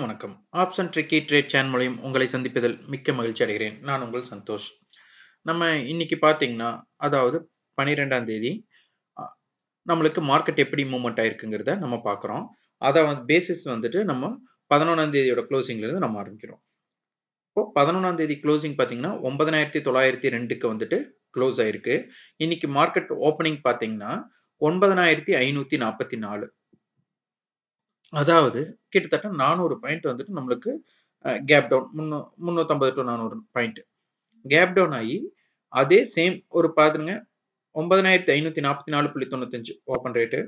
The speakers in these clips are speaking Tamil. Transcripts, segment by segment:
வணக்கம் ஆப்ஷன் ட்ரிக்கி ட்ரேட் சேன் மூலியம் உங்களை சந்திப்பதில் மிக்க மகிழ்ச்சி அடைகிறேன் நான் உங்கள் சந்தோஷ் நம்ம இன்னைக்கு பார்த்தீங்கன்னா அதாவது பனிரெண்டாம் தேதி நம்மளுக்கு மார்க்கெட் எப்படி மூவ்மெண்ட் ஆயிருக்குங்கிறத நம்ம பார்க்குறோம் அதை வந்து பேசிஸ் வந்துட்டு நம்ம பதினொன்றாம் தேதியோட க்ளோசிங்லேருந்து நம்ம ஆரம்பிக்கிறோம் இப்போ பதினொன்றாம் தேதி க்ளோசிங் பார்த்தீங்கன்னா ஒன்பதனாயிரத்தி தொள்ளாயிரத்தி ரெண்டுக்கு வந்துட்டு க்ளோஸ் ஆயிருக்கு இன்னைக்கு மார்க்கெட் ஓப்பனிங் பார்த்தீங்கன்னா ஒன்பதனாயிரத்தி ஐநூற்றி நாற்பத்தி நாலு அதாவது கிட்டத்தட்ட நானூறு பாயிண்ட் வந்துட்டு நம்மளுக்கு கேப் டவுன் முன்னூ முந்நூற்றம்பது டு நானூறு பாயிண்ட் கேப் டவுன் ஆகி அதே சேம் ஒரு பாத்துருங்க ஒன்பதனாயிரத்தி ஐநூற்றி நாற்பத்தி நாலு புள்ளி தொண்ணூத்தஞ்சு ஓப்பன் ரேட்டு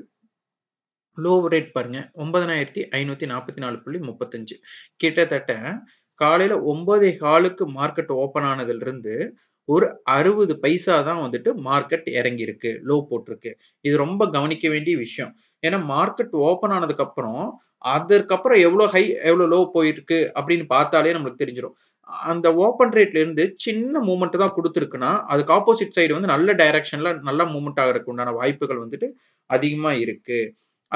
லோ ரேட் பாருங்க ஒன்பதனாயிரத்தி ஐநூற்றி நாற்பத்தி நாலு புள்ளி முப்பத்தஞ்சு கிட்டத்தட்ட காலையில் ஒன்பதே காலுக்கு மார்க்கெட் ஓப்பன் ஆனதுலேருந்து ஒரு அறுபது பைசா தான் வந்துட்டு மார்க்கெட் இறங்கி இருக்கு லோ போட்டிருக்கு இது ரொம்ப கவனிக்க வேண்டிய விஷயம் ஏன்னா மார்க்கெட் ஓப்பன் ஆனதுக்கு அப்புறம் அதற்கப்புறம் எவ்வளோ ஹை எவ்வளோ லோ போயிருக்கு அப்படின்னு பார்த்தாலே நம்மளுக்கு தெரிஞ்சிடும் அந்த ஓப்பன் ரேட்ல இருந்து சின்ன மூமெண்ட் தான் கொடுத்துருக்குன்னா அதுக்கு ஆப்போசிட் சைடு வந்து நல்ல டைரக்ஷன்ல நல்ல மூமெண்ட் ஆகிறதுக்கு உண்டான வாய்ப்புகள் வந்துட்டு அதிகமாக இருக்கு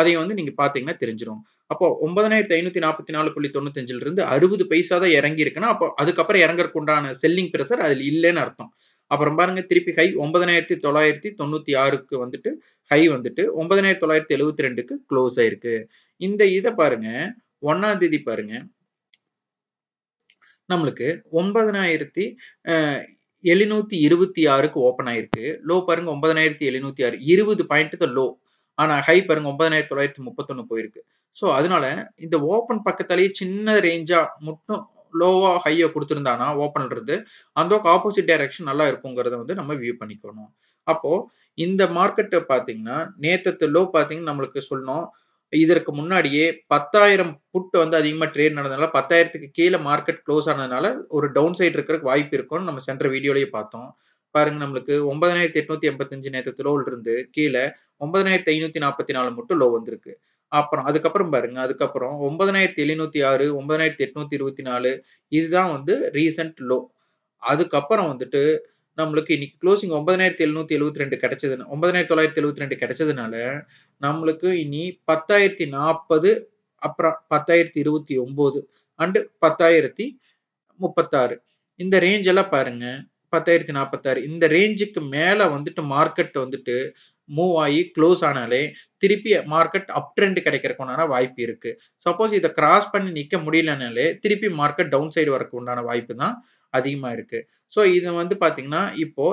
அதையும் வந்து நீங்க பாத்தீங்கன்னா தெரிஞ்சிடும் அப்போ ஒன்பதாயிரத்தி ஐநூத்தி நாற்பத்தி நாலு புள்ளி தொண்ணூத்தஞ்சுல இருந்து அறுபது பைசா தான் இறங்கி இருக்குன்னா அப்போ அதுக்கப்புறம் இறங்குறக்கு உண்டான செல்லிங் பிரசர் அதில் இல்லைன்னு அர்த்தம் அப்புறம் பாருங்க திருப்பி ஹை ஒன்பதனாயிரத்தி தொள்ளாயிரத்தி தொண்ணூத்தி ஆறுக்கு வந்துட்டு ஹை வந்துட்டு ஒன்பதனாயிரத்தி தொள்ளாயிரத்தி எழுபத்தி ரெண்டுக்கு க்ளோஸ் ஆயிருக்கு இந்த இதை பாருங்க ஒன்னாம் தேதி பாருங்க நம்மளுக்கு ஒன்பதனாயிரத்தி எழுநூத்தி இருபத்தி ஆறுக்கு ஓப்பன் ஆயிருக்கு லோ பாருங்க ஒன்பதனாயிரத்தி எழுநூத்தி ஆறு இருபது பாயிண்ட் தான் லோ ஆனா ஹை பாருங்க ஒன்பதாயிரத்தி தொள்ளாயிரத்தி முப்பத்தொன்னு போயிருக்கு ஸோ அதனால இந்த ஓப்பன் பக்கத்திலேயே சின்ன ரேஞ்சா மட்டும் லோவா ஹையை கொடுத்துருந்தானா ஓப்பன்றது இருந்து அந்த ஆப்போசிட் டைரக்ஷன் நல்லா இருக்குங்கிறத வந்து நம்ம வியூ பண்ணிக்கணும் அப்போ இந்த மார்க்கெட்டை பார்த்தீங்கன்னா நேத்தத்து லோ பார்த்தீங்கன்னா நம்மளுக்கு சொன்னோம் இதற்கு முன்னாடியே பத்தாயிரம் புட் வந்து அதிகமாக ட்ரேட் நடந்ததுனால பத்தாயிரத்துக்கு கீழே மார்க்கெட் க்ளோஸ் ஆனதுனால ஒரு டவுன் சைடு இருக்கிற வாய்ப்பு இருக்கும்னு நம்ம சென்ற வீடியோலேயே பார்த்தோம் பாருங்க நம்மளுக்கு ஒன்பதாயிரத்தி எட்நூத்தி எண்பத்தஞ்சு நேரத்து லோல் இருந்து கீழே ஒன்பதாயிரத்தி ஐநூத்தி நாற்பத்தி நாலு மட்டும் லோ வந்திருக்கு அப்புறம் அதுக்கப்புறம் பாருங்க அதுக்கப்புறம் ஒன்பதாயிரத்தி எழுநூத்தி ஆறு ஒன்பதாயிரத்தி எட்நூத்தி இருபத்தி நாலு இதுதான் வந்து ரீசன்ட் லோ அதுக்கப்புறம் வந்துட்டு நம்மளுக்கு இன்னைக்கு க்ளோசிங் ஒன்பதாயிரத்தி எழுநூத்தி எழுபத்தி ரெண்டு கிடைச்சது ஒன்பதாயிரத்தி தொள்ளாயிரத்தி எழுபத்தி ரெண்டு கிடைச்சதுனால நம்மளுக்கு இனி பத்தாயிரத்தி நாற்பது அப்புறம் பத்தாயிரத்தி இருபத்தி ஒன்பது அண்டு பத்தாயிரத்தி முப்பத்தாறு இந்த ரேஞ்ச் எல்லாம் பாருங்க பத்தாயிரத்தி நாற்பத்தாறு இந்த ரேஞ்சுக்கு மேல வந்துட்டு மார்க்கெட் வந்துட்டு மூவ் ஆகி க்ளோஸ் ஆனாலே திருப்பி மார்க்கெட் அப் ட்ரெண்ட் கிடைக்கிறதுக்கு உண்டான வாய்ப்பு இருக்கு சப்போஸ் இதை கிராஸ் பண்ணி நிற்க முடியலனாலே திருப்பி மார்க்கெட் டவுன் சைடு வரக்கு உண்டான வாய்ப்பு தான் அதிகமாக இருக்கு ஸோ இது வந்து பார்த்தீங்கன்னா இப்போ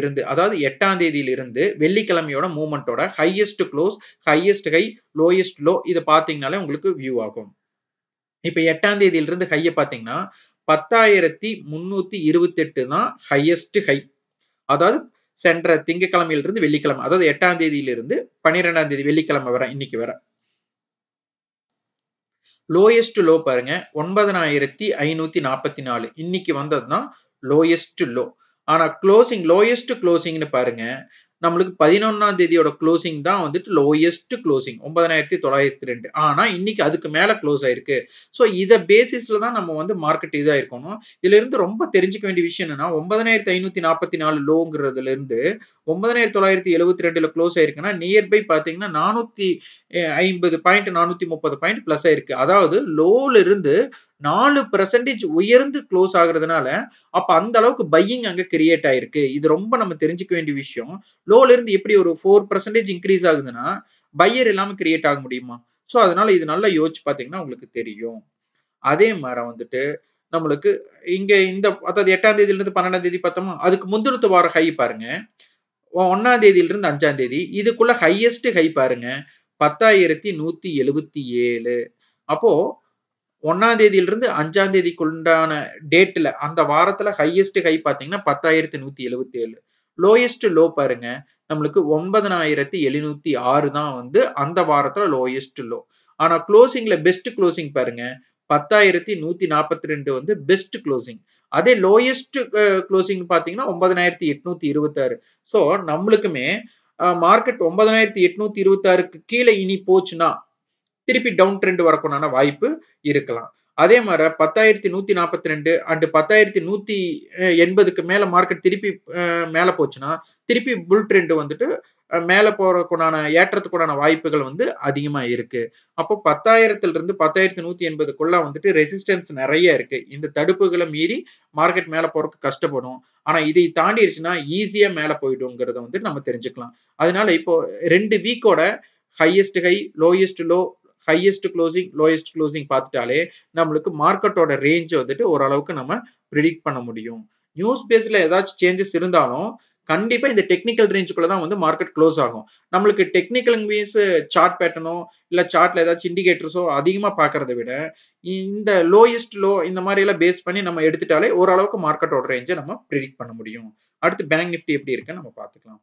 இருந்து அதாவது எட்டாம் இருந்து வெள்ளிக்கிழமையோட மூமெண்ட்டோட highest close highest high lowest low இது பார்த்தீங்கனாலே உங்களுக்கு வியூ ஆகும் இப்போ எட்டாம் தேதியிலிருந்து ஹையை பாத்தீங்கன்னா பத்தாயிரத்தி முன்னூத்தி இருபத்தெட்டு தான் ஹையஸ்ட் ஹை அதாவது சென்ற திங்கக்கிழமையிலிருந்து வெள்ளிக்கிழமை அதாவது எட்டாம் தேதியிலிருந்து பன்னிரெண்டாம் தேதி வெள்ளிக்கிழமை வர இன்னைக்கு வர லோயஸ்ட் லோ பாருங்க ஒன்பதனாயிரத்தி ஐநூத்தி நாற்பத்தி நாலு இன்னைக்கு வந்ததுதான் லோயஸ்ட் லோ ஆனா க்ளோசிங் லோயஸ்ட் க்ளோசிங்னு பாருங்க நம்மளுக்கு பதினொன்னாம் தேதியோட க்ளோசிங் தான் வந்துட்டு லோயஸ்ட் க்ளோசிங் ஒன்பதனாயிரத்தி தொள்ளாயிரத்தி ரெண்டு ஆனால் இன்னைக்கு அதுக்கு மேலே க்ளோஸ் ஆயிருக்கு ஸோ இதை பேசிஸில் தான் நம்ம வந்து மார்க்கெட் இதாக இருக்கணும் இதுலேருந்து ரொம்ப தெரிஞ்சுக்க வேண்டிய விஷயம் என்னன்னா ஒன்பதனாயிரத்தி ஐநூத்தி நாற்பத்தி நாலு இருந்து ஒன்பதாயிரத்தி தொள்ளாயிரத்தி எழுபத்தி ரெண்டுல க்ளோஸ் ஆயிருக்குன்னா நியர்பை பார்த்தீங்கன்னா நானூற்றி ஐம்பது பாயிண்ட் நானூத்தி முப்பது பாயிண்ட் ப்ளஸ் ஆயிருக்கு அதாவது லோல இருந்து நாலு பெர்சன்டேஜ் உயர்ந்து க்ளோஸ் ஆகுறதுனால அப்ப அந்த அளவுக்கு பையிங் அங்க கிரியேட் ஆயிருக்கு இது ரொம்ப நம்ம தெரிஞ்சுக்க வேண்டிய விஷயம் லோல இருந்து எப்படி ஒரு ஃபோர் பெர்சன்டேஜ் இன்க்ரீஸ் ஆகுதுன்னா பையர் இல்லாம கிரியேட் ஆக முடியுமா ஸோ அதனால இது நல்லா யோசிச்சு பார்த்தீங்கன்னா உங்களுக்கு தெரியும் அதே மாதிரி வந்துட்டு நம்மளுக்கு இங்க இந்த அதாவது எட்டாம் தேதியில இருந்து பன்னெண்டாம் தேதி பார்த்தோமா அதுக்கு முந்தினத்து வார ஹை பாருங்க ஒன்னாம் தேதியில இருந்து அஞ்சாம் தேதி இதுக்குள்ள ஹையஸ்ட் ஹை பாருங்க பத்தாயிரத்தி நூத்தி எழுபத்தி ஏழு அப்போ ஒன்னாம் தேதியிலிருந்து அஞ்சாம் தேதிக்குண்டான டேட்ல அந்த வாரத்துல ஹையஸ்ட் ஹை பாத்தீங்கன்னா பத்தாயிரத்தி நூத்தி எழுபத்தி ஏழு லோயஸ்ட் லோ பாருங்க நம்மளுக்கு ஒன்பதனாயிரத்தி எழுநூத்தி ஆறு தான் வந்து அந்த வாரத்துல லோயஸ்ட் லோ ஆனா க்ளோசிங்ல பெஸ்ட் க்ளோசிங் பாருங்க பத்தாயிரத்தி நூத்தி நாற்பத்தி ரெண்டு வந்து பெஸ்ட் க்ளோசிங் அதே லோயஸ்ட் க்ளோசிங் பாத்தீங்கன்னா ஒன்பதனாயிரத்தி எட்நூத்தி இருபத்தாறு ஸோ நம்மளுக்குமே மார்க்கெட் ஒன்பதனாயிரத்தி எட்நூத்தி இருபத்தாறுக்கு கீழே இனி போச்சுன்னா திருப்பி டவுன் ட்ரெண்ட் வரக்கூடான வாய்ப்பு இருக்கலாம் அதே மாதிரி பத்தாயிரத்தி நூத்தி நாற்பத்தி ரெண்டு அண்டு பத்தாயிரத்தி நூத்தி எண்பதுக்கு மேல மார்க்கெட் திருப்பி மேல போச்சுன்னா திருப்பி புல் ட்ரெண்ட் வந்துட்டு மேல போறதுக்குண்டான ஏற்றத்துக்குண்டான வாய்ப்புகள் வந்து அதிகமா இருக்கு அப்போ பத்தாயிரத்துல இருந்து பத்தாயிரத்தி நூத்தி எண்பதுக்குள்ள வந்துட்டு ரெசிஸ்டன்ஸ் நிறைய இருக்கு இந்த தடுப்புகளை மீறி மார்க்கெட் மேல போறதுக்கு கஷ்டப்படும் ஆனா இதை தாண்டிடுச்சுன்னா ஈஸியா மேல போயிடுங்கிறத வந்து நம்ம தெரிஞ்சுக்கலாம் அதனால இப்போ ரெண்டு வீக்கோட highest high lowest low highest closing lowest closing பார்த்துட்டாலே நம்மளுக்கு மார்க்கெட்டோட ரேஞ்ச் வந்துட்டு ஓரளவுக்கு நம்ம ப்ரிடிக்ட் பண்ண முடியும் நியூஸ் பேஸ்ல ஏதாச்சும் சேஞ்சஸ் இருந்தாலும் கண்டிப்பா இந்த டெக்னிக்கல் ரேஞ்சுக்குள்ள தான் வந்து மார்க்கெட் க்ளோஸ் ஆகும் நம்மளுக்கு டெக்னிக்கல் மீன்ஸ் சார்ட் பேட்டர்னோ இல்ல சார்ட்ல ஏதாச்சும் இண்டிகேட்டர்ஸோ அதிகமா பாக்குறத விட இந்த லோயஸ்ட் லோ இந்த மாதிரி எல்லாம் பேஸ் பண்ணி நம்ம எடுத்துட்டாலே ஓரளவுக்கு மார்க்கெட்டோட ரேஞ்சை நம்ம ப்ரிடிக்ட் பண்ண முடியும் அடுத்து பேங்க் நிஃப்டி எப்படி இருக்குன்னு நம்ம பாத்துக்கலாம்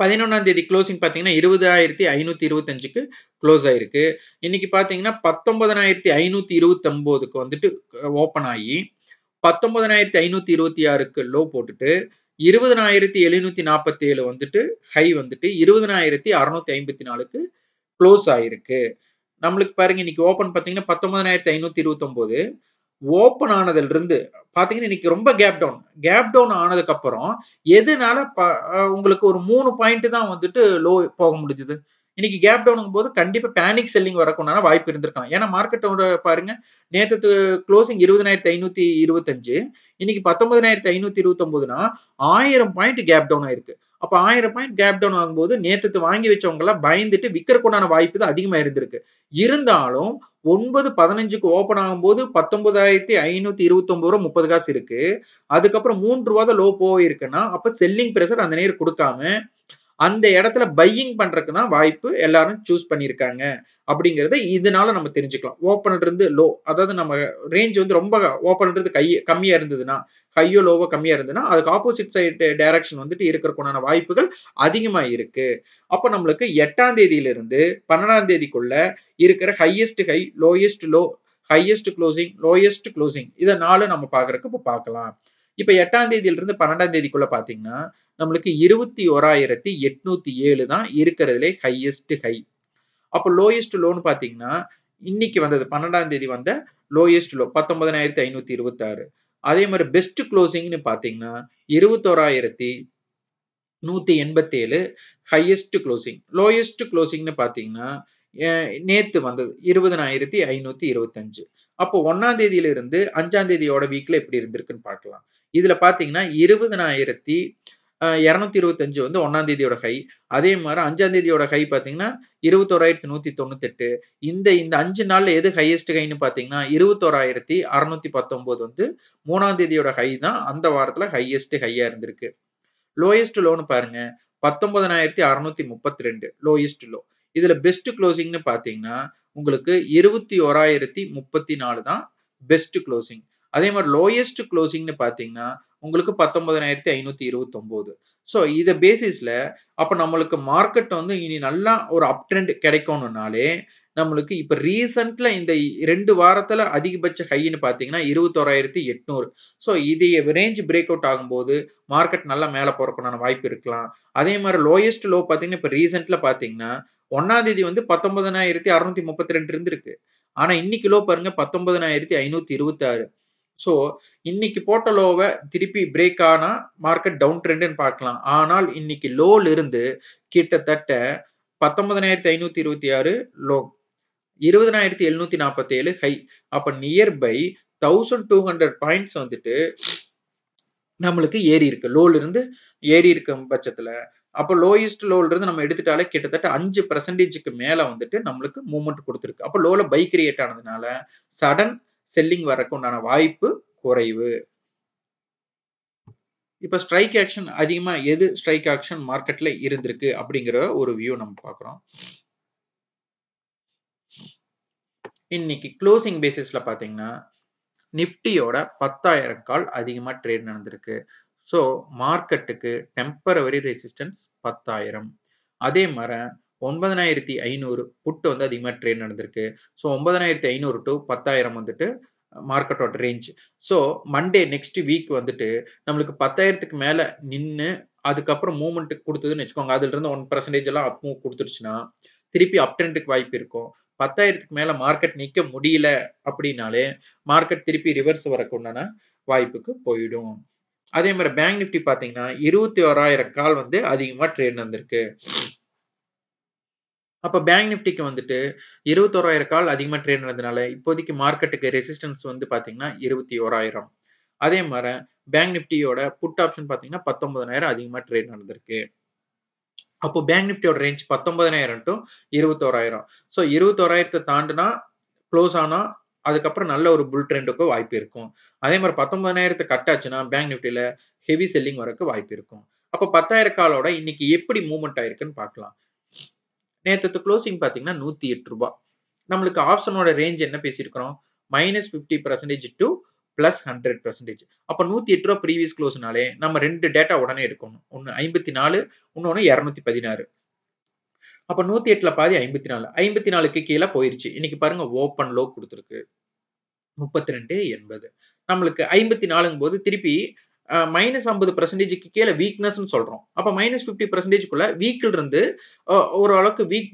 பதினொன்றாம் தேதி க்ளோசிங் பார்த்தீங்கன்னா இருபதாயிரத்தி ஐநூற்றி இருபத்தஞ்சுக்கு க்ளோஸ் ஆயிருக்கு இன்னைக்கு பார்த்தீங்கன்னா பத்தொன்பதனாயிரத்தி ஐநூற்றி இருபத்தொம்போதுக்கு வந்துட்டு ஓப்பன் ஆகி பத்தொன்பதனாயிரத்தி ஐநூற்றி இருபத்தி ஆறுக்கு லோ போட்டுட்டு இருபதனாயிரத்தி எழுநூற்றி நாற்பத்தி ஏழு வந்துட்டு ஹை வந்துட்டு இருபதனாயிரத்தி அறுநூத்தி ஐம்பத்தி நாலுக்கு க்ளோஸ் ஆயிருக்கு நம்மளுக்கு பாருங்க இன்னைக்கு ஓப்பன் பார்த்தீங்கன்னா பத்தொன்பதனாயிரத்தி ஐநூற்றி இருபத்தொம்போது ஓப்பன் ஆனதுல இருந்து பாத்தீங்கன்னா இன்னைக்கு ரொம்ப கேப் டவுன் கேப் டவுன் ஆனதுக்கு அப்புறம் எதுனால உங்களுக்கு ஒரு மூணு பாயிண்ட் தான் வந்துட்டு லோ போக முடிஞ்சது இன்னைக்கு கேப் டவுனுங்கும் போது கண்டிப்பா பேனிக் செல்லிங் வரக்குண்டான வாய்ப்பு இருந்திருக்கலாம் ஏன்னா மார்க்கெட்டோட பாருங்க நேற்று க்ளோசிங் இருபதனாயிரத்தி ஐநூத்தி இருபத்தஞ்சு இன்னைக்கு பத்தொன்பதாயிரத்தி ஐநூத்தி இருபத்தொன்பதுனா ஆயிரம் பாயிண்ட் கேப் டவுன் ஆயிருக்கு அப்ப ஆயிரம் பாயிண்ட் கேப் டவுன் ஆகும்போது நேற்று வாங்கி வச்சவங்க எல்லாம் பயந்துட்டு விற்கிறக்குண்டான வாய்ப்பு தான் அதிகமா இருந்திருக்கு இருந்தாலும் ஒன்பது பதினஞ்சுக்கு ஓப்பன் ஆகும்போது பத்தொன்பதாயிரத்தி ஐநூத்தி இருபத்தி ஒன்பது ரூபா முப்பது காசு இருக்கு அதுக்கப்புறம் மூன்று ரூபா தான் லோ போயிருக்குன்னா அப்ப செல்லிங் ப்ரெஷர் அந்த நேரம் கொடுக்காம அந்த இடத்துல பையிங் பண்றதுக்கு தான் வாய்ப்பு எல்லாரும் சூஸ் பண்ணியிருக்காங்க அப்படிங்கறத இதனால நம்ம தெரிஞ்சுக்கலாம் ஓப்பன்ல இருந்து லோ அதாவது நம்ம ரேஞ்ச் வந்து ரொம்ப ஓப்பன்றது கை கம்மியா இருந்ததுன்னா ஹையோ லோவோ கம்மியா இருந்ததுன்னா அதுக்கு ஆப்போசிட் சைடு டைரக்ஷன் வந்துட்டு இருக்கிறக்குண்டான வாய்ப்புகள் அதிகமா இருக்கு அப்போ நம்மளுக்கு எட்டாம் தேதியிலிருந்து பன்னெண்டாம் தேதிக்குள்ள இருக்கிற highest high lowest low highest closing lowest closing இதை நாலு நம்ம பாக்குறதுக்கு இப்போ பார்க்கலாம் இப்ப எட்டாம் தேதியிலிருந்து பன்னெண்டாம் தேதிக்குள்ள பாத்தீங்கன்னா நம்மளுக்கு இருபத்தி ஓராயிரத்தி எட்நூத்தி ஏழு தான் இருக்கிறதுலே ஹையஸ்ட் ஹை அப்போ லோயஸ்ட் லோன்னு பார்த்தீங்கன்னா இன்னைக்கு வந்தது பன்னெண்டாம் தேதி வந்த லோயஸ்ட் லோ பத்தொன்பதாயிரத்தி ஐநூத்தி ஆறு அதே மாதிரி பெஸ்ட் க்ளோசிங்னு பார்த்தீங்கன்னா இருபத்தோராயிரத்தி நூத்தி எண்பத்தி ஏழு ஹையஸ்ட் க்ளோசிங் லோயஸ்ட் க்ளோசிங்னு பார்த்தீங்கன்னா நேத்து வந்தது இருபதனாயிரத்தி ஐநூத்தி அஞ்சு அப்போ ஒன்னாம் தேதியில இருந்து அஞ்சாம் தேதியோட வீக்ல எப்படி இருந்திருக்குன்னு பார்க்கலாம் இதுல பாத்தீங்கன்னா இருபதனாயிரத்தி இரநூத்தி இருபத்தஞ்சு வந்து ஒன்னாம் தேதியோட ஹை அதே மாதிரி அஞ்சாம் தேதியோட ஹை பாத்தீங்கன்னா இருபத்தோராயிரத்தி நூத்தி தொண்ணூத்தெட்டு இந்த இந்த அஞ்சு நாள்ல எது ஹையஸ்ட் ஹைன்னு பார்த்தீங்கன்னா இருபத்தோராயிரத்தி அறுநூத்தி பத்தொன்பது வந்து மூணாம் தேதியோட ஹை தான் அந்த வாரத்துல ஹையஸ்ட் ஹையா இருந்திருக்கு லோயஸ்ட் லோன்னு பாருங்க பத்தொன்பதனாயிரத்தி அறுநூத்தி முப்பத்தி ரெண்டு லோயஸ்ட் லோ இதுல பெஸ்ட் க்ளோசிங்னு பார்த்தீங்கன்னா உங்களுக்கு இருபத்தி ஓராயிரத்தி முப்பத்தி நாலு தான் பெஸ்ட் க்ளோசிங் அதே மாதிரி லோயஸ்ட் க்ளோசிங்னு பார்த்தீங்கன்னா உங்களுக்கு பத்தொன்பதாயிரத்தி ஐநூத்தி இருபத்தி ஒன்பது ஸோ இதை பேசிஸ்ல அப்ப நம்மளுக்கு மார்க்கெட் வந்து இனி நல்லா ஒரு அப் ட்ரெண்ட் கிடைக்கணும்னாலே நம்மளுக்கு இப்ப ரீசெண்ட்ல இந்த ரெண்டு வாரத்துல அதிகபட்ச ஹைன்னு பாத்தீங்கன்னா இருபத்தோராயிரத்தி எட்நூறு ஸோ இதைய ரேஞ்ச் பிரேக் அவுட் ஆகும்போது மார்க்கெட் நல்லா மேல போறக்கணும் வாய்ப்பு இருக்கலாம் அதே மாதிரி லோயஸ்ட் லோ பாத்தீங்கன்னா இப்ப ரீசென்ட்ல பாத்தீங்கன்னா ஒன்னாம் தேதி வந்து பத்தொன்பதாயிரத்தி அறுநூத்தி முப்பத்தி ரெண்டு இருந்திருக்கு ஆனா இன்னைக்கு லோ பாருங்க பத்தொன்பதாயிரத்தி ஐநூத்தி இருபத்தி ஆறு ஸோ இன்னைக்கு போட்ட லோவை திருப்பி பிரேக் ஆனா மார்க்கெட் டவுன் ட்ரெண்ட்னு பார்க்கலாம் ஆனால் இன்னைக்கு லோல இருந்து கிட்டத்தட்ட பத்தொன்பதனாயிரத்தி ஐநூத்தி இருபத்தி ஆறு லோ இருபதனாயிரத்தி எழுநூத்தி நாற்பத்தி ஏழு ஹை அப்ப nearby thousand two hundred points வந்துட்டு நம்மளுக்கு ஏறி இருக்கு லோல இருந்து ஏறி இருக்க பட்சத்துல அப்போ லோயஸ்ட் லோல இருந்து நம்ம எடுத்துட்டாலே கிட்டத்தட்ட அஞ்சு பர்சன்டேஜுக்கு மேல வந்துட்டு நம்மளுக்கு மூவ்மெண்ட் கொடுத்துருக்கு அப்போ லோல பை கிரியேட் ஆனதுனால சடன் செல்லிங் வரக்கு உண்டான வாய்ப்பு குறைவு இப்போ ஸ்ட்ரைக் ஆக்ஷன் அதிகமா எது ஸ்ட்ரைக் ஆக்ஷன் மார்க்கெட்டில் இருந்திருக்கு அப்படிங்கிற ஒரு வியூ நம்ம பாக்குறோம் இன்னைக்கு க்ளோசிங் பேசிஸ்ல பாத்தீங்கன்னா நிஃப்டியோட பத்தாயிரம் கால் அதிகமா ட்ரேட் நடந்திருக்கு ஸோ மார்க்கெட்டுக்கு டெம்பரவரி ரெசிஸ்டன்ஸ் பத்தாயிரம் அதே மாதிரி ஒன்பதனாயிரத்தி ஐநூறு புட்டு வந்து அதிகமாக ட்ரேட் நடந்திருக்கு ஸோ ஒன்பதனாயிரத்தி ஐநூறு டு பத்தாயிரம் வந்துட்டு மார்க்கெட்டோட range so Monday next week வந்துட்டு நம்மளுக்கு பத்தாயிரத்துக்கு மேலே நின்று அதுக்கப்புறம் மூவ்மெண்ட் கொடுத்ததுன்னு வச்சுக்கோங்க அதுல இருந்து ஒன் பர்சன்டேஜ் எல்லாம் அப் மூவ் கொடுத்துருச்சுன்னா திருப்பி அப்டென்ட்டுக்கு வாய்ப்பு இருக்கும் பத்தாயிரத்துக்கு மேல மார்க்கெட் நிக்க முடியல அப்படின்னாலே மார்க்கெட் திருப்பி ரிவர்ஸ் வரக்குண்டான வாய்ப்புக்கு போயிடும் அதே மாதிரி பேங்க் நிப்டி பாத்தீங்கன்னா இருபத்தி ஓராயிரம் கால் வந்து அதிகமா ட்ரேட் நடந்திருக்கு அப்போ பேங்க் நிப்டிக்கு வந்துட்டு இருபத்தோராயிரம் கால் அதிகமாக ட்ரேட் நடந்ததுனால இப்போதைக்கு மார்க்கெட்டுக்கு ரெசிஸ்டன்ஸ் வந்து பாத்தீங்கன்னா இருபத்தி ஓராயிரம் அதே மாதிரி பேங்க் நிஃப்டியோட புட் ஆப்ஷன் பார்த்தீங்கன்னா பத்தொன்பதாயிரம் அதிகமாக ட்ரேட் நடந்திருக்கு அப்போ பேங்க் நிஃப்டியோட ரேஞ்ச் பத்தொன்பதாயிரம் டு இருபத்தோராயிரம் ஸோ இருபத்தோராயிரத்தை தாண்டினா க்ளோஸ் ஆனால் அதுக்கப்புறம் நல்ல ஒரு புல் ட்ரெண்டுக்கு வாய்ப்பு இருக்கும் அதே மாதிரி பத்தொன்பதாயிரத்தை கட் ஆச்சுன்னா பேங்க் நிப்டியில ஹெவி செல்லிங் வரக்கு வாய்ப்பு இருக்கும் அப்போ பத்தாயிரம் காலோட இன்னைக்கு எப்படி மூவ்மெண்ட் ஆயிருக்குன்னு பார்க்கலாம் நேற்று க்ளோசிங் பார்த்தீங்கன்னா நூற்றி எட்டு ரூபாய் நம்மளுக்கு ஆப்ஷனோட ரேஞ்ச் என்ன பேசியிருக்கிறோம் minus fifty percentage to plus hundred percentage அப்போ நூற்றி எட்டு ரூபா ப்ரீவியஸ் க்ளோஸ்னாலே நம்ம ரெண்டு டேட்டா உடனே எடுக்கணும் ஒன்று ஐம்பத்தி நாலு இன்னொன்று இரநூத்தி பதினாறு அப்போ நூற்றி எட்டில் பாதி ஐம்பத்தி நாலு ஐம்பத்தி நாலுக்கு கீழே போயிருச்சு இன்னைக்கு பாருங்க ஓப்பன் லோ கொடுத்துருக்கு முப்பத்தி ரெண்டு எண்பது நம்மளுக்கு ஐம்பத்தி நாலுங்கும் போது திருப்பி மைனஸ் ஐம்பது பர்சன்டேஜுக்கு கீழே வீக்னஸ்ன்னு சொல்கிறோம் அப்போ மைனஸ் ஃபிஃப்டி பர்சன்டேஜ்க்குள்ள வீக்கில் இருந்து ஓரளவுக்கு வீக்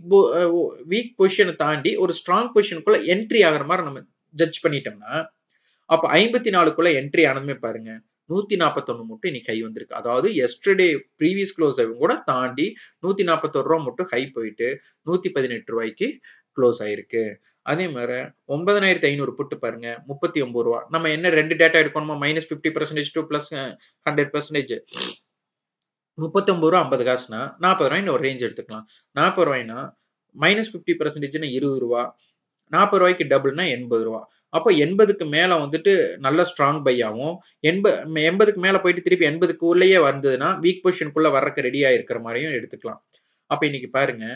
வீக் பொசிஷனை தாண்டி ஒரு ஸ்ட்ராங் பொசிஷனுக்குள்ள என்ட்ரி ஆகிற மாதிரி நம்ம ஜட்ஜ் பண்ணிட்டோம்னா அப்போ ஐம்பத்தி நாலுக்குள்ள என்ட்ரி ஆனதுமே பாருங்க நூத்தி நாற்பத்தொன்னு மட்டும் இன்னைக்கு ஹை வந்திருக்கு அதாவது எஸ்டர்டே ப்ரீவியஸ் க்ளோஸ் கூட தாண்டி நூத்தி நாற்பத்தொரு ரூபா மட்டும் ஹை போயிட்டு நூத்தி பதினெட்டு ரூபாய்க்கு க்ளோஸ் ஆயிருக்கு அதே மாதிரி ஒன்பதனாயிரத்தி ஐநூறு புட்டு பாருங்க முப்பத்தி ஒன்பது ரூபா நம்ம என்ன ரெண்டு டேட்டா எடுக்கணுமா minus fifty percentage to plus hundred percentage முப்பத்தொம்பது ரூபா ஐம்பது காசுனா நாற்பது ரூபாய் ஒரு ரேஞ்ச் எடுத்துக்கலாம் நாற்பது ரூபாய்னா மைனஸ் ஃபிஃப்டி பர்சன்டேஜ்னா இருபது ரூபா நாற்பது ரூபாய்க்கு டபுள்னா எண்பது ரூபா அப்போ எண்பதுக்கு மேலே வந்துட்டு நல்ல ஸ்ட்ராங் பை ஆகும் எண்பதுக்கு மேலே போயிட்டு திருப்பி எண்பதுக்கு உள்ளேயே வந்ததுன்னா வீக் பொசிஷனுக்குள்ளே வரக்கு ரெடியாக இருக்கிற மாதிரியும் எடுத்துக்கலாம் அப்போ இன்னைக்கு பாருங்க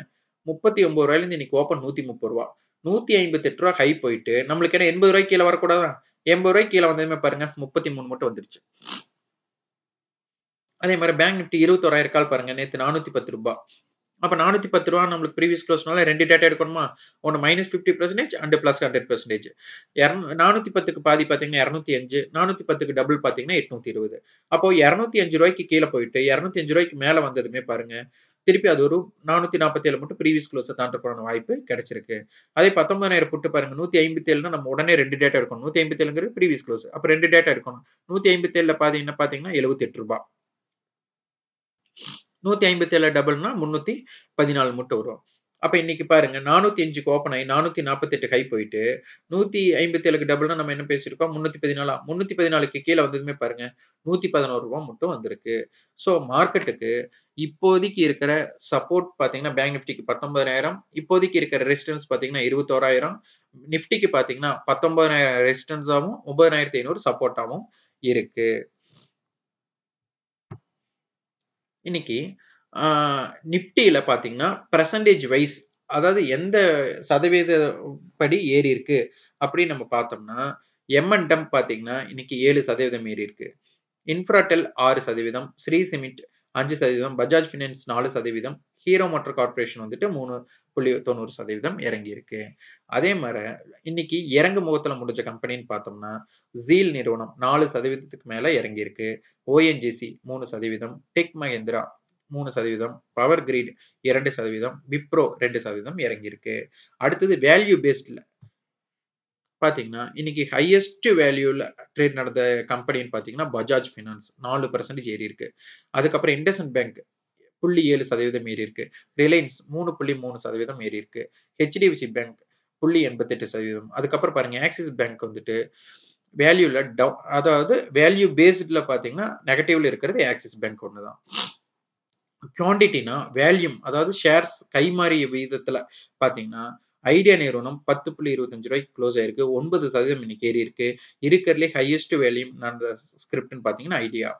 முப்பத்தி ஒன்பது ரூபாயிலேருந்து இன்னைக்கு ஓப்பன் நூற்றி முப்பது ரூபா நூத்தி ஐம்பத்தி எட்டு ரூபா ஹை போயிட்டு நம்மளுக்கு என்ன எண்பது ரூபாய்க்கு கீழே வரக்கூடாதா எண்பது ரூபாய்க்கு கீழே வந்ததுமே பாருங்க முப்பத்தி மூணு மட்டும் வந்துருச்சு அதே மாதிரி பேங்க் நிப்டி இருபத்தோராயிரம் கால் பாருங்க நேற்று நானூத்தி பத்து ரூபாய் அப்ப நானூத்தி பத்து ரூபா நம்மளுக்கு ப்ரீவியஸ் க்ளோஸ்னால ரெண்டு டேட்டா எடுக்கணுமா ஒன்னு minus fifty percentage and plus hundred percentage நானூத்தி பத்துக்கு பாதி பாத்தீங்கன்னா இரநூத்தி அஞ்சு நானூத்தி பத்துக்கு டபுள் பாத்தீங்கன்னா எட்நூத்தி இருபது அப்போ இரநூத்தி அஞ்சு ரூபாய்க்கு கீழே போயிட்டு இரநூத்தி அஞ்சு ரூபாய்க்கு மேல வந்ததுமே பாருங்க திருப்பி அது ஒரு நானூத்தி நாற்பத்தி ஏழு மட்டும் ப்ரீவியஸ் தாண்ட போன வாய்ப்பு கிடைச்சிருக்கு அதே பத்தொன்பதாயிரம் புட்டு பாருங்க நூத்தி ஐம்பத்தி ஏழுனா நம்ம உடனே ரெண்டு டேட்டா எடுக்கணும் நூத்தி ஐம்பத்தி ஏழுங்கிறது ப்ரீவியஸ் க்ளோஸ் அப்போ ரெண்டு டேட்டா எடுக்கணும் நூத்தி ஐம்பத்தி ஏழுல பாத்தீங்கன்னா பாத்தீங்கன்னா எழுபத்தி எட்டு ரூபாய் நூத்தி ஐம்பத்தி ஏழு டபுள்னா முன்னூத்தி பதினாலு மட்டும் வரும் அப்ப இன்னைக்கு பாருங்க நானூத்தி அஞ்சுக்கு ஓப்பன் ஆகி நானூத்தி நாற்பத்தி எட்டு ஹை போயிட்டு நூத்தி ஐம்பத்தி ஏழுக்கு டபுள்னா நம்ம என்ன பேசியிருக்கோம் முன்னூத்தி பதினாலா முன்னூத்தி பதினாலுக்கு கீழே வந்ததுமே பாருங்க நூத்தி பதினோரு ரூபா மட்டும் வந்திருக்கு சோ மார்க்கெட்டுக்கு இப்போதைக்கு இருக்கிற சப்போர்ட் பார்த்தீங்கன்னா பேங்க் நிஃப்டிக்கு பத்தொன்பதாயிரம் இப்போதைக்கு இருக்கிற ரெசிஸ்டன்ஸ் பார்த்தீங்கன்னா இருபத்தோராயிரம் நிஃப்டிக்கு பார்த்தீங்கன்னா பத்தொன்பதாயிரம் ரெசிஸ்டன்ஸாகவும் ஒன்பதாயிரத்தி ஐநூறு சப்போர்ட்டாகவும் இருக்கு இன்னைக்கு நிஃப்டியில் பார்த்தீங்கன்னா பர்சன்டேஜ் வைஸ் அதாவது எந்த சதவீத படி ஏறி இருக்கு அப்படின்னு நம்ம பார்த்தோம்னா எம்என்டம் பார்த்தீங்கன்னா இன்னைக்கு ஏழு சதவீதம் ஏறி இருக்கு இன்ஃப்ராடெல் ஆறு சதவீதம் ஸ்ரீ சிமெண்ட் அஞ்சு சதவீதம் பஜாஜ் ஃபினான்ஸ் நாலு சதவீதம் ஹீரோ மோட்டர் கார்பரேஷன் வந்துட்டு மூணு புள்ளி தொண்ணூறு சதவீதம் இறங்கியிருக்கு அதே மாதிரி இன்னைக்கு இறங்கு முகத்தில் முடிஞ்ச கம்பெனின்னு பார்த்தோம்னா ஜீல் நிறுவனம் நாலு சதவீதத்துக்கு மேலே இறங்கியிருக்கு ஓஎன்ஜிசி மூணு சதவீதம் டெக் மஹிந்திரா மூணு சதவீதம் பவர் கிரிட் இரண்டு சதவீதம் விப்ரோ ரெண்டு சதவீதம் இறங்கியிருக்கு அடுத்தது வேல்யூ பேஸ்டில் பார்த்தீங்கன்னா இன்னைக்கு ஹையஸ்ட் வேல்யூவில் ட்ரேட் நடந்த கம்பெனின்னு பார்த்தீங்கன்னா பஜாஜ் ஃபினான்ஸ் நாலு பர்சன்டேஜ் ஏறி இருக்கு அதுக்கப்புறம் இண்டஸ்இன் பேங்க் புள்ளி ஏழு சதவீதம் ஏறி இருக்கு ரிலையன்ஸ் மூணு புள்ளி மூணு சதவீதம் ஏறி இருக்கு ஹெச்டிஎஃப்சி பேங்க் புள்ளி எண்பத்தெட்டு சதவீதம் அதுக்கப்புறம் பாருங்க ஆக்சிஸ் பேங்க் வந்துட்டு வேல்யூல டவுன் அதாவது வேல்யூ பேஸ்டில் பார்த்தீங்கன்னா நெகட்டிவ்ல இருக்கிறது ஆக்சிஸ் பேங்க் ஒன்று தான் குவான்டிட்டினா வேல்யூம் அதாவது ஷேர்ஸ் கைமாறிய விதத்துல பாத்தீங்கன்னா பார்த்தீங்கன்னா ஐடியா நிறுவனம் பத்து புள்ளி இருபத்தஞ்சு ரூபாய்க்கு க்ளோஸ் ஆயிருக்கு ஒன்பது சதவீதம் இன்னைக்கு ஏறி இருக்கு இருக்கிறதுலே ஹையஸ்ட் வேல்யூ நடந்த ஸ்கிரிப்ட்னு பார்த்தீங்கன்னா ஐடியா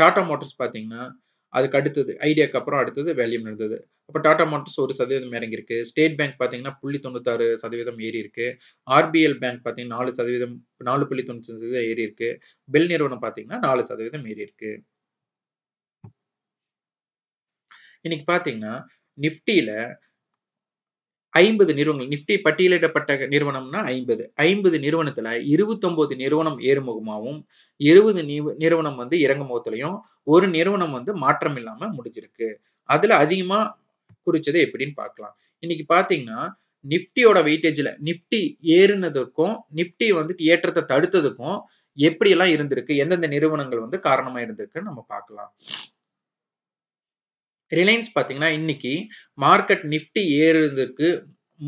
டாடா மோட்டர்ஸ் பார்த்தீங்கன்னா அதுக்கு அடுத்தது ஐடியாக்கு அப்புறம் அடுத்தது வேல்யூம் நடந்தது அப்போ டாடா மோட்டர்ஸ் ஒரு சதவீதம் இறங்கியிருக்கு ஸ்டேட் பேங்க் பார்த்தீங்கன்னா புள்ளி தொண்ணூத்தாறு சதவீதம் ஏறி இருக்கு ஆர்பிஎல் பேங்க் பார்த்தீங்கன்னா நாலு சதவீதம் நாலு புள்ளி தொண்ணூத்தி சதவீதம் ஏறி இருக்கு பெல் நிறுவனம் பார்த்தீங்கன்னா நாலு சதவீதம் ஏறி இருக்கு இன்னைக்கு பார்த்தீங்கன்னா நிஃப்டியில ஐம்பது நிறுவனங்கள் நிப்டி பட்டியலிடப்பட்ட நிறுவனம்னா ஐம்பது ஐம்பது நிறுவனத்துல இருபத்தொன்பது நிறுவனம் ஏறுமுகமாகவும் இருபது நிறுவனம் வந்து இறங்குமுகத்திலையும் ஒரு நிறுவனம் வந்து மாற்றம் இல்லாம முடிஞ்சிருக்கு அதுல அதிகமா குறிச்சது எப்படின்னு பார்க்கலாம் இன்னைக்கு பாத்தீங்கன்னா நிப்டியோட வெயிட்டேஜ்ல நிப்டி ஏறுனதுக்கும் நிப்டி வந்துட்டு ஏற்றத்தை தடுத்ததுக்கும் எப்படி எல்லாம் இருந்திருக்கு எந்தெந்த நிறுவனங்கள் வந்து காரணமா இருந்திருக்குன்னு நம்ம பார்க்கலாம் ரிலையன்ஸ் பார்த்தீங்கன்னா இன்னைக்கு மார்க்கெட் நிஃப்டி ஏறுறதுக்கு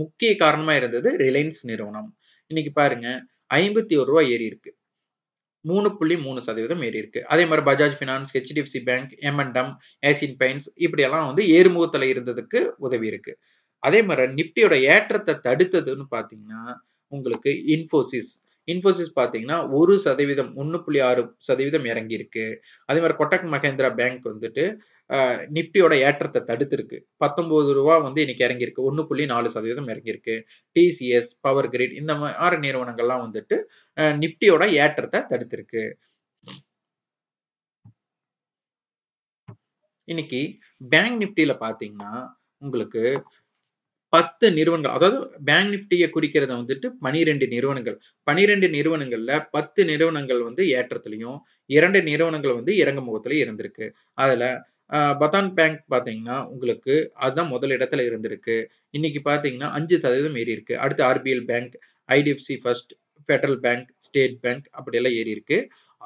முக்கிய காரணமா இருந்தது ரிலையன்ஸ் நிறுவனம் இன்னைக்கு பாருங்க ஐம்பத்தி ஒரு ரூபா ஏறி இருக்கு மூணு புள்ளி மூணு சதவீதம் ஏறி இருக்கு அதே மாதிரி பஜாஜ் ஃபினான்ஸ் ஹெச்டிஎஃப்சி பேங்க் எம்என்டம் ஏசியன் பெயின்ஸ் இப்படியெல்லாம் வந்து ஏறுமுகத்தில் இருந்ததுக்கு உதவி இருக்கு அதே மாதிரி நிப்டியோட ஏற்றத்தை தடுத்ததுன்னு பார்த்தீங்கன்னா உங்களுக்கு இன்ஃபோசிஸ் இன்ஃபோசிஸ் பார்த்தீங்கன்னா ஒரு சதவீதம் ஒன்று புள்ளி ஆறு சதவீதம் இறங்கியிருக்கு அதே மாதிரி கொட்டக் மகேந்திரா பேங்க் வந்துட்டு நிப்டியோட ஏற்றத்தை தடுத்திருக்கு பத்தொன்பது ரூபா வந்து இன்னைக்கு இறங்கியிருக்கு ஒன்று புள்ளி நாலு சதவீதம் இறங்கியிருக்கு டிசிஎஸ் பவர் கிரிட் இந்த மாதிரி நிறுவனங்கள்லாம் வந்துட்டு நிப்டியோட ஏற்றத்தை தடுத்திருக்கு இன்னைக்கு பேங்க் நிப்டியில பார்த்தீங்கன்னா உங்களுக்கு பத்து நிறுவனங்கள் அதாவது பேங்க் நிப்டியை குறிக்கிறத வந்துட்டு பனிரெண்டு நிறுவனங்கள் பனிரெண்டு நிறுவனங்கள்ல பத்து நிறுவனங்கள் வந்து ஏற்றத்துலையும் இரண்டு நிறுவனங்கள் வந்து இறங்கு முகத்திலையும் இருந்திருக்கு அதுல பதான் பேங்க் பார்த்தீங்கன்னா உங்களுக்கு அதுதான் முதல் இடத்துல இருந்திருக்கு இன்னைக்கு பார்த்தீங்கன்னா அஞ்சு சதவீதம் ஏறி இருக்கு அடுத்து RBL bank IDFC first federal bank state bank அப்படியெல்லாம் ஏறி இருக்கு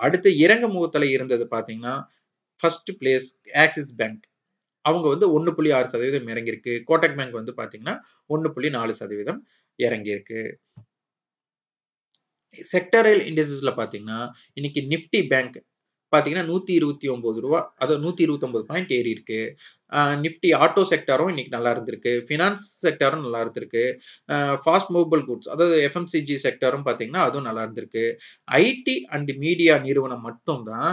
அடுத்து இறங்க முகத்துல இருந்தது பார்த்தீங்கன்னா ஃபர்ஸ்ட் பிளேஸ் ஆக்சிஸ் பேங்க் அவங்க வந்து ஒன்று புள்ளி ஆறு சதவீதம் இறங்கியிருக்கு கோட்டக் பேங்க் வந்து பார்த்தீங்கன்னா ஒன்று புள்ளி நாலு சதவீதம் இறங்கியிருக்கு செக்டரல் இண்டஸ்ட்ரீஸில் பார்த்தீங்கன்னா இன்னைக்கு நிஃப்டி பேங்க் பார்த்தீங்கன்னா நூற்றி இருபத்தி ஒம்பது ரூபா அதாவது நூற்றி இருபத்தொம்பது பாயிண்ட் ஏறி இருக்கு நிஃப்டி ஆட்டோ செக்டாரும் இன்னைக்கு நல்லா இருந்திருக்கு ஃபினான்ஸ் செக்டாரும் நல்லா இருந்திருக்கு ஃபாஸ்ட் மூவபிள் குட்ஸ் அதாவது எஃப்எம்சிஜி செக்டாரும் பார்த்தீங்கன்னா அதுவும் நல்லா இருந்திருக்கு ஐடி அண்ட் மீடியா நிறுவனம் மட்டும்தான்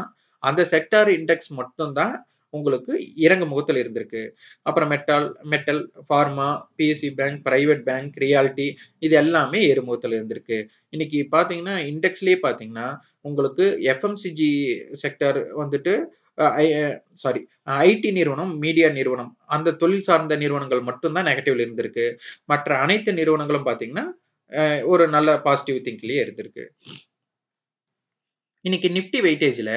அந்த செக்டார் இண்டெக்ஸ் மட்டும்தான் உங்களுக்கு இறங்கு முகத்தில் இருந்திருக்கு அப்புறம் metal metal pharma PSC bank private bank reality இது எல்லாமே ஏறுமுகத்தில் இருந்திருக்கு இன்னைக்கு பார்த்தீங்கன்னா இண்டெக்ஸ்லேயே பார்த்தீங்கன்னா உங்களுக்கு எஃப்எம்சிஜி செக்டர் வந்துட்டு சாரி ஐடி நிறுவனம் மீடியா நிறுவனம் அந்த தொழில் சார்ந்த நிறுவனங்கள் மட்டும்தான் நெகட்டிவ்ல இருந்திருக்கு மற்ற அனைத்து நிறுவனங்களும் பார்த்தீங்கன்னா ஒரு நல்ல பாசிட்டிவ் திங்க்லயே இருந்திருக்கு இன்னைக்கு நிப்டி வெயிட்டேஜ்ல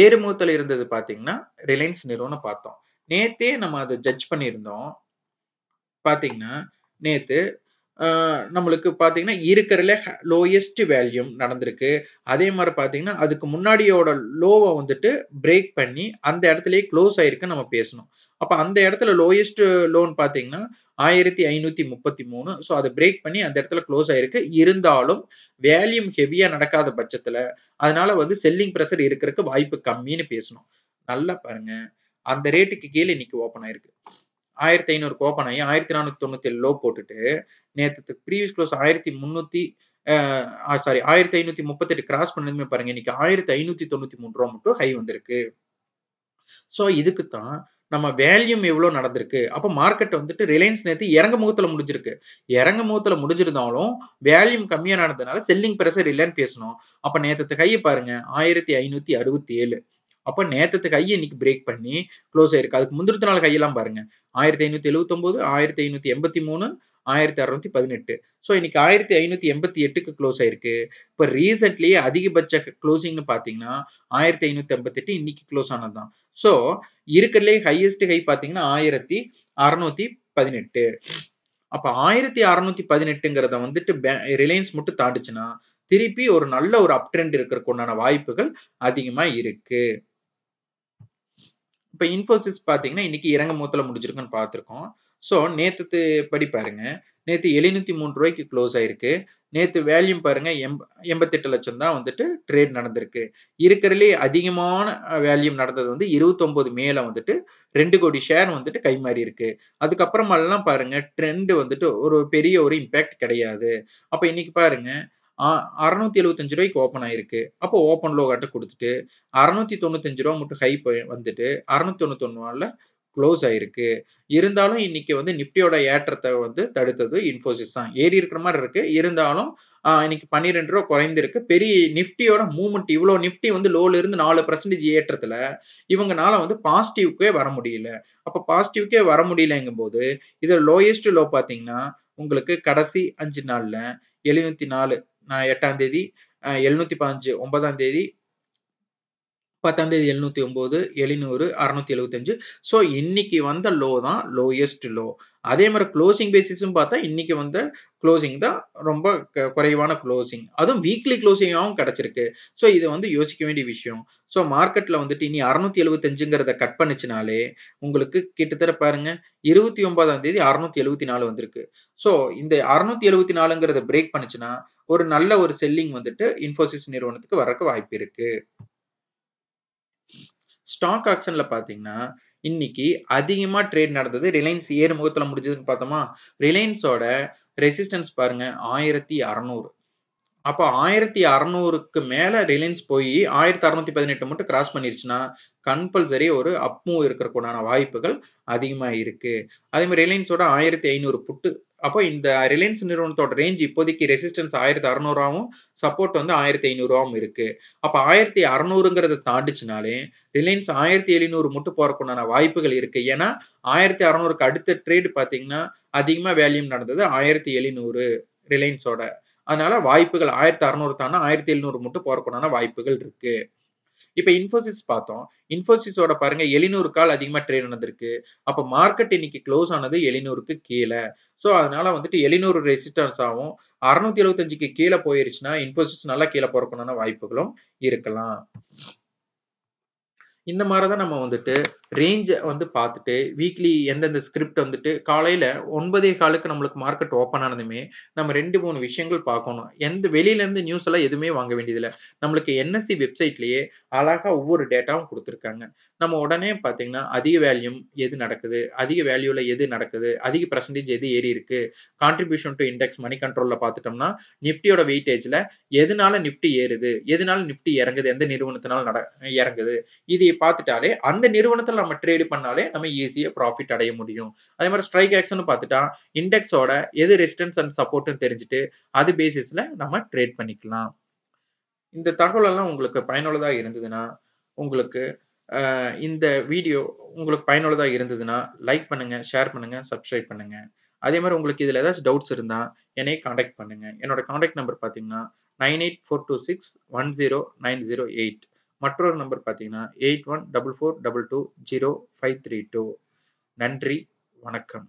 ஏறுமுகத்துல இருந்தது பாத்தீங்கன்னா ரிலையன்ஸ் நிறுவனம் பார்த்தோம் நேத்தே நம்ம அதை ஜட்ஜ் பண்ணியிருந்தோம் பாத்தீங்கன்னா நேத்து நம்மளுக்கு பார்த்தீங்கன்னா இருக்கிறதுல லோயஸ்ட் வேல்யூம் நடந்திருக்கு அதே மாதிரி பார்த்தீங்கன்னா அதுக்கு முன்னாடியோட லோவை வந்துட்டு பிரேக் பண்ணி அந்த இடத்துலயே க்ளோஸ் ஆயிருக்கு நம்ம பேசணும் அப்போ அந்த இடத்துல லோயஸ்ட் லோன் பார்த்தீங்கன்னா ஆயிரத்தி ஐநூத்தி முப்பத்தி மூணு ஸோ அதை பிரேக் பண்ணி அந்த இடத்துல க்ளோஸ் ஆயிருக்கு இருந்தாலும் வேல்யூம் ஹெவியா நடக்காத பட்சத்துல அதனால வந்து செல்லிங் ப்ரெஷர் இருக்கிறதுக்கு வாய்ப்பு கம்மின்னு பேசணும் நல்லா பாருங்க அந்த ரேட்டுக்கு கீழே இன்னைக்கு ஓப்பன் ஆயிருக்கு ஆயிரத்தி ஐநூறு ஓப்பன் ஆகி ஆயிரத்தி நானூத்தி தொண்ணூத்தி ஏழு லோ போட்டுட்டு நேற்று ப்ரீவியஸ் க்ளோஸ் ஆயிரத்தி முன்னூத்தி சாரி ஆயிரத்தி ஐநூத்தி முப்பத்தெட்டு கிராஸ் பண்ணதுமே பாருங்க இன்னைக்கு ஆயிரத்தி ஐநூத்தி தொண்ணூத்தி மூணு ரூபா மட்டும் ஹை வந்திருக்கு சோ இதுக்குத்தான் நம்ம வேல்யூம் எவ்வளவு நடந்திருக்கு அப்போ மார்க்கெட் வந்துட்டு ரிலையன்ஸ் நேற்று இறங்க முகத்துல முடிஞ்சிருக்கு இறங்க முகத்துல முடிஞ்சிருந்தாலும் வேல்யூம் கம்மியா நடந்ததுனால செல்லிங் ப்ரெஷர் இல்லைன்னு பேசணும் அப்ப நேற்று கையை பாருங்க ஆயிரத்தி ஐநூத்தி அறுபத்தி ஏழு அப்ப நேத்தத்து கையை இன்னைக்கு பிரேக் பண்ணி க்ளோஸ் ஆயிருக்கு அதுக்கு முந்திரத்து நாள் கையெல்லாம் பாருங்க ஆயிரத்தி ஐநூத்தி எழுபத்தி ஒன்பது ஆயிரத்தி ஐநூத்தி எண்பத்தி மூணு ஆயிரத்தி அறுநூத்தி பதினெட்டு ஸோ இன்னைக்கு ஆயிரத்தி ஐநூத்தி எண்பத்தி எட்டுக்கு க்ளோஸ் ஆயிருக்கு இப்போ ரீசென்ட்லி அதிகபட்ச க்ளோசிங்னு பார்த்தீங்கன்னா ஆயிரத்தி ஐநூத்தி எண்பத்தி எட்டு இன்னைக்கு க்ளோஸ் ஆனதுதான் சோ ஸோ இருக்கிறதுலே ஹையஸ்ட் ஹை பார்த்தீங்கன்னா ஆயிரத்தி அறுநூத்தி பதினெட்டு அப்ப ஆயிரத்தி அறுநூத்தி பதினெட்டுங்கிறத வந்துட்டு ரிலையன்ஸ் மட்டும் தாண்டுச்சுன்னா திருப்பி ஒரு நல்ல ஒரு அப் ட்ரெண்ட் இருக்கிறதுக்கு உண்டான வாய்ப்புகள் அதிகமா இருக்கு இப்போ இன்ஃபோசிஸ் பார்த்தீங்கன்னா இன்னைக்கு இறங்க மூத்தில் முடிஞ்சிருக்குன்னு பார்த்துருக்கோம் ஸோ நேற்று படி பாருங்க நேற்று எழுநூற்றி மூணு ரூபாய்க்கு க்ளோஸ் ஆயிருக்கு நேற்று வேல்யூம் பாருங்க எம் எண்பத்தெட்டு லட்சம் தான் வந்துட்டு ட்ரேட் நடந்திருக்கு இருக்கிறதுலே அதிகமான வேல்யூம் நடந்தது வந்து இருபத்தொம்போது மேல வந்துட்டு ரெண்டு கோடி ஷேர் வந்துட்டு கைமாறி இருக்கு அதுக்கப்புறமெல்லாம் பாருங்க ட்ரெண்டு வந்துட்டு ஒரு பெரிய ஒரு இம்பேக்ட் கிடையாது அப்போ இன்னைக்கு பாருங்க அறுநூத்தி எழுபத்தஞ்சு ரூபாய்க்கு ஓப்பன் ஆயிருக்கு அப்போ ஓப்பன் லோகாட்ட கொடுத்துட்டு அறுநூத்தி தொண்ணூத்தஞ்சு ரூபா மட்டும் ஹை வந்துட்டு அறுநூத்தி தொண்ணூத்தொன்னு க்ளோஸ் ஆயிருக்கு இருந்தாலும் இன்னைக்கு வந்து நிப்டியோட ஏற்றத்தை வந்து தடுத்தது இன்ஃபோசிஸ் தான் ஏறி இருக்கிற மாதிரி இருக்கு இருந்தாலும் இன்னைக்கு பன்னிரெண்டு ரூபா குறைந்திருக்கு பெரிய நிஃப்டியோட மூவ்மெண்ட் இவ்வளோ நிஃப்டி வந்து லோல இருந்து நாலு பர்சன்டேஜ் ஏற்றத்துல இவங்கனால வந்து பாசிட்டிவ்க்கே வர முடியல அப்ப பாசிட்டிவ்க்கே வர முடியலங்கும் போது இதில் லோயஸ்ட் லோ பாத்தீங்கன்னா உங்களுக்கு கடைசி அஞ்சு நாள்ல எழுநூத்தி நாலு எட்டாம் தேதி எழுநூத்தி பதினஞ்சு ஒன்பதாம் தேதி பத்தாம் தேதி எழுநூத்தி ஒன்பது எழுநூறு அறுநூத்தி எழுபத்தஞ்சு ஸோ இன்னைக்கு வந்த லோ தான் லோயஸ்ட் லோ அதே மாதிரி க்ளோசிங் பேசிஸும் பார்த்தா இன்னைக்கு வந்த க்ளோசிங் தான் ரொம்ப குறைவான க்ளோசிங் அதுவும் வீக்லி க்ளோசிங்காகவும் கிடைச்சிருக்கு ஸோ இதை வந்து யோசிக்க வேண்டிய விஷயம் ஸோ மார்க்கெட்டில் வந்துட்டு இனி அறுநூத்தி எழுபத்தஞ்சுங்கிறத கட் பண்ணிச்சுனாலே உங்களுக்கு கிட்டத்தட்ட பாருங்க இருபத்தி ஒன்பதாம் தேதி அறுநூத்தி எழுபத்தி நாலு வந்திருக்கு ஸோ இந்த அறுநூத்தி எழுபத்தி நாலுங்கிறத பிரேக் பண்ணுச்சுன்னா ஒரு நல்ல ஒரு செல்லிங் வந்துட்டு இன்ஃபோசிஸ் நிறுவனத்துக்கு வரக்கு வாய்ப்பு இருக்கு ஸ்டாக் ஆக்ஷன்ல பாத்தீங்கன்னா இன்னைக்கு அதிகமா ட்ரேட் நடந்தது ரிலையன்ஸ் ஏறு முகத்துல முடிஞ்சதுன்னு பார்த்தோமா ரிலையன்ஸோட ரெசிஸ்டன்ஸ் பாருங்க ஆயிரத்தி அறநூறு அப்போ ஆயிரத்தி அறநூறுக்கு மேல ரிலையன்ஸ் போய் ஆயிரத்தி அறுநூத்தி பதினெட்டு மட்டும் கிராஸ் பண்ணிருச்சுன்னா கம்பல்சரி ஒரு அப்பும் இருக்கிறக்குண்டான வாய்ப்புகள் அதிகமா இருக்கு அதே மாதிரி ரிலையன்ஸோட ஆயிரத்தி ஐநூறு புட்டு அப்போ இந்த ரிலையன்ஸ் நிறுவனத்தோட ரேஞ்ச் இப்போதைக்கு ரெசிஸ்டன்ஸ் ஆயிரத்தி அறுநூறாவும் சப்போர்ட் வந்து ஆயிரத்தி ஐநூறுவாவும் இருக்கு அப்போ ஆயிரத்தி அறநூறுங்கிறத தாண்டிச்சுனாலே ரிலையன்ஸ் ஆயிரத்தி எழுநூறு மட்டும் போறக்குண்டான வாய்ப்புகள் இருக்கு ஏன்னா ஆயிரத்தி அறநூறுக்கு அடுத்த ட்ரேடு பாத்தீங்கன்னா அதிகமாக வேல்யூம் நடந்தது ஆயிரத்தி எழுநூறு ரிலையன்ஸோட அதனால வாய்ப்புகள் ஆயிரத்தி அறுநூறு தானா ஆயிரத்தி எழுநூறு மட்டும் போறக்குண்டான வாய்ப்புகள் இருக்கு இப்ப இன்ஃபோசிஸ் பார்த்தோம் இன்ஃபோசிஸோட பாருங்க எழுநூறு கால் அதிகமா ட்ரேட் நடந்திருக்கு அப்ப மார்க்கெட் இன்னைக்கு க்ளோஸ் ஆனது எழுநூறுக்கு கீழே சோ அதனால வந்துட்டு எழுநூறு ரெசிஸ்டன்ஸ் ஆகும் அறுநூத்தி எழுபத்தஞ்சுக்கு கீழே போயிருச்சுன்னா இன்ஃபோசிஸ் நல்லா கீழே பிறக்கணும்னு வாய்ப்புகளும் இருக்கலாம் இந்த மாதிரிதான் நம்ம வந்துட்டு ரேஞ்சை வந்து பார்த்துட்டு வீக்லி எந்தெந்த ஸ்கிரிப்ட் வந்துட்டு காலையில் ஒன்பதே காலுக்கு நம்மளுக்கு மார்க்கெட் ஓப்பன் ஆனதுமே நம்ம ரெண்டு மூணு விஷயங்கள் பார்க்கணும் எந்த வெளியிலேருந்து நியூஸ் எல்லாம் எதுவுமே வாங்க வேண்டியதில்லை நம்மளுக்கு என்எஸ்சி வெப்சைட்லேயே e அழகாக ஒவ்வொரு டேட்டாவும் கொடுத்துருக்காங்க நம்ம உடனே பார்த்தீங்கன்னா அதிக வேல்யூம் எது நடக்குது அதிக வேல்யூவில் எது நடக்குது அதிக பர்சன்டேஜ் எது ஏறி இருக்கு கான்ட்ரிபியூஷன் டு இண்டெக்ஸ் மணி கண்ட்ரோலில் பார்த்துட்டோம்னா நிஃப்டியோட வெயிட்டேஜில் எதனால நிஃப்டி ஏறுது எதுனால நிஃப்டி இறங்குது எந்த நிறுவனத்தினால நட இறங்குது இதை பார்த்துட்டாலே அந்த நிறுவனத்தில் நம்ம ட்ரேடு பண்ணாலே நம்ம ஈஸியாக ப்ராஃபிட் அடைய முடியும் அதே மாதிரி ஸ்ட்ரைக் ஆக்ஷன் பார்த்துட்டா இண்டெக்ஸோட எது ரெசிஸ்டன்ஸ் அண்ட் சப்போர்ட்னு தெரிஞ்சுட்டு அது பேசிஸில் நம்ம ட்ரேட் பண்ணிக்கலாம் இந்த தகவல் எல்லாம் உங்களுக்கு பயனுள்ளதாக இருந்ததுன்னா உங்களுக்கு இந்த வீடியோ உங்களுக்கு பயனுள்ளதாக இருந்ததுன்னா லைக் பண்ணுங்கள் ஷேர் பண்ணுங்கள் சப்ஸ்கிரைப் பண்ணுங்க அதே மாதிரி உங்களுக்கு இதில் ஏதாச்சும் டவுட்ஸ் இருந்தால் என்னை காண்டாக்ட் பண்ணுங்க என்னோட காண்டாக்ட் நம்பர் பார்த்தீங்கன்னா nine eight four two six one zero nine zero eight மற்றொரு நம்பர் பார்த்தீங்கன்னா eight one double four double two zero five three two நன்றி வணக்கம்